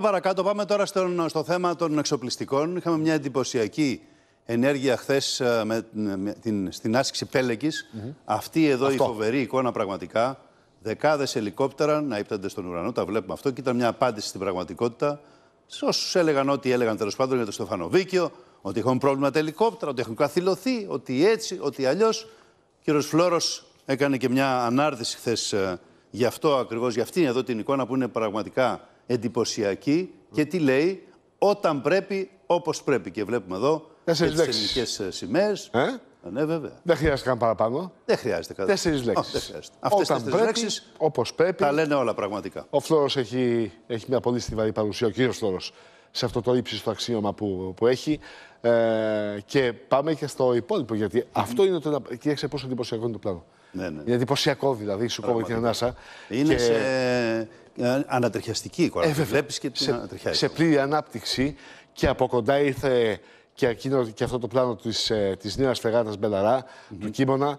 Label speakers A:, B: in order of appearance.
A: Πάμε παρακάτω, πάμε τώρα στον, στο θέμα των εξοπλιστικών. Είχαμε μια εντυπωσιακή ενέργεια χθες ε, στην άσκηση πέλεκης. Αυτή εδώ η φοβερή εικόνα πραγματικά. Δεκάδες ελικόπτερα να ύπτανται στον ουρανό, τα βλέπουμε αυτό. Και ήταν μια απάντηση στην πραγματικότητα σε όσους έλεγαν ό,τι έλεγαν τέλος πάντων για το Στεφανοβίκιο, ότι έχουν πρόβλημα τα ελικόπτερα, ότι έχουν καθυλωθεί, ότι έτσι, ότι αλλιώς. Ο κύριο Φλόρο έκανε και μια ανάρτηση χθες ε, γι' αυτό ακριβώς, για αυτήν εδώ την εικόνα που είναι πραγματικά εντυπωσιακή και τι λέει όταν πρέπει, όπως πρέπει. Και βλέπουμε εδώ Τέσσερις ελληνικέ ε, σημαίες. Ε? Ε, ναι, βέβαια.
B: Δεν χρειάζεται καν παραπάνω.
A: Δεν χρειάζεται κάτι. Τέσσερι λέξει. Αυτέ τι λέξεις. Όπως πρέπει. Τα λένε όλα πραγματικά.
B: Ο Φλόρος έχει, έχει μια πολύ στιβαρή παρουσία, ο κύριος Φλόρος, σε αυτό το ύψιστο αξίωμα που, που έχει. Ε, και πάμε και στο υπόλοιπο, γιατί αυτό είναι το. Κοίταξε πόσο εντυπωσιακό είναι το πλάνο. Ναι, ναι. Είναι εντυπωσιακό δηλαδή, σου κόβει ανάσα. Είναι σε ε, ανατριχιαστική εικόνα. Ε, Βλέπεις και την σε, Σε πλήρη ανάπτυξη και από κοντά ήρθε και, εκείνο, και αυτό το πλάνο της, ε, της νέας φεγάτας Μπελαρά, του Κίμωνα,